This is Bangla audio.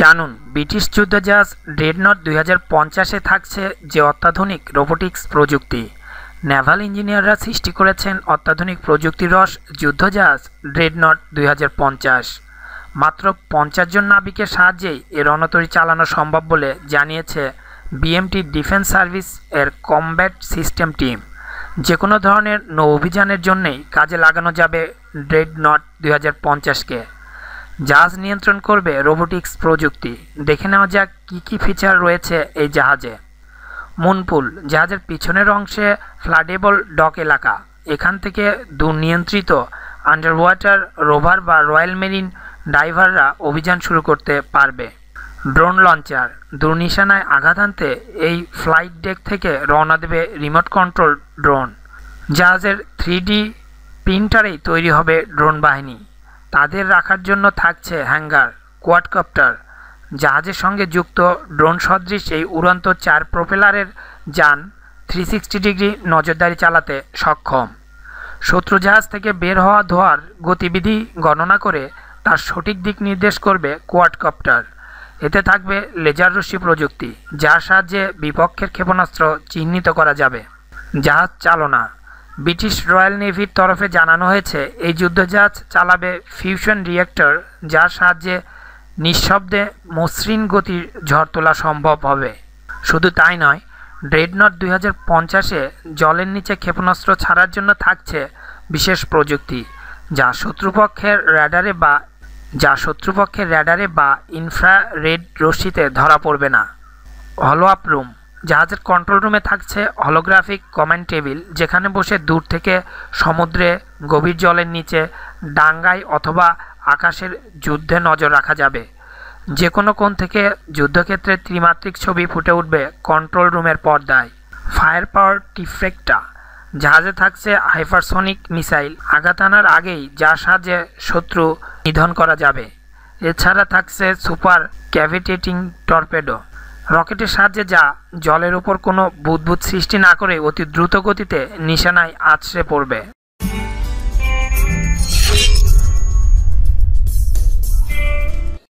জানুন ব্রিটিশ যুদ্ধজাহাজ ড্রেডনট দুই হাজার পঞ্চাশে থাকছে যে অত্যাধুনিক রোবোটিক্স প্রযুক্তি নেভাল ইঞ্জিনিয়াররা সৃষ্টি করেছেন অত্যাধুনিক প্রযুক্তিরস যুদ্ধজাহাজ ড্রেডনট দুই হাজার পঞ্চাশ মাত্র পঞ্চাশ জন নাবিকের সাহায্যেই এর রণতরী চালানো সম্ভব বলে জানিয়েছে বিএমটি ডিফেন্স সার্ভিস এর কমব্যাট সিস্টেম টিম যে কোনো ধরনের নৌ অভিযানের জন্যেই কাজে লাগানো যাবে ড্রেড নট দুই হাজার পঞ্চাশকে জাহাজ নিয়ন্ত্রণ করবে রোবোটিক্স প্রযুক্তি দেখে নেওয়া যাক কী কী ফিচার রয়েছে এই জাহাজে মুনপুল জাহাজের পিছনের অংশে ফ্লাডেবল ডক এলাকা এখান থেকে দুনিয়ন্ত্রিত আন্ডারওয়াটার রোভার বা রয়্যাল মেরিন ড্রাইভাররা অভিযান শুরু করতে পারবে ড্রোন লঞ্চার দুর্নিশানায় আঘাত আনতে এই ফ্লাইট ডেক থেকে রওনা দেবে রিমোট কন্ট্রোল ড্রোন জাহাজের থ্রি ডি প্রিন্টারেই তৈরি হবে ড্রোন বাহিনী তাদের রাখার জন্য থাকছে হ্যাঙ্গার কোয়াডকপ্টার জাহাজের সঙ্গে যুক্ত ড্রোন সদৃশ এই উড়ন্ত চার প্রোপেলারের যান থ্রি সিক্সটি ডিগ্রি নজরদারি চালাতে সক্ষম শত্রু জাহাজ থেকে বের হওয়া ধোয়ার গতিবিধি গণনা করে তার সঠিক দিক নির্দেশ করবে কোয়াডকপ্টার এতে থাকবে লেজার রশ্মি প্রযুক্তি যার সাহায্যে বিপক্ষের ক্ষেপণাস্ত্র চিহ্নিত করা যাবে জাহাজ চালনা ব্রিটিশ রয়্যাল নেভির তরফে জানানো হয়েছে এই যুদ্ধজাহাজ চালাবে ফিউশন রিয়েক্টর যার সাহায্যে নিঃশব্দে মসৃণ গতির ঝড় তোলা সম্ভব হবে শুধু তাই নয় ড্রেডনট দুই হাজার পঞ্চাশে জলের নিচে ক্ষেপণাস্ত্র ছাড়ার জন্য থাকছে বিশেষ প্রযুক্তি যা শত্রুপক্ষের র্যাডারে বা যা শত্রুপক্ষের র্যাডারে বা ইনফ্রারেড রশ্মিতে ধরা পড়বে না হলো আপ রুম জাহাজের কন্ট্রোল রুমে থাকছে হলোগ্রাফিক কমান্ড টেবিল যেখানে বসে দূর থেকে সমুদ্রে গভীর জলের নিচে ডাঙ্গায় অথবা আকাশের যুদ্ধে নজর রাখা যাবে যে কোনো কোণ থেকে যুদ্ধক্ষেত্রে ত্রিমাত্রিক ছবি ফুটে উঠবে কন্ট্রোল রুমের পর্দায় ফায়ার পাওয়ার টিফ্রেক্টা জাহাজে থাকছে হাইপারসনিক মিসাইল আঘাত আনার আগেই যার সাহায্যে শত্রু নিধন করা যাবে এছাড়া থাকছে সুপার ক্যাভিটেটিং টর্পেডো রকেটের সাহায্যে যা জলের উপর কোনো বুদবুদ সৃষ্টি না করে অতি দ্রুত গতিতে নিশানায় আছড়ে পড়বে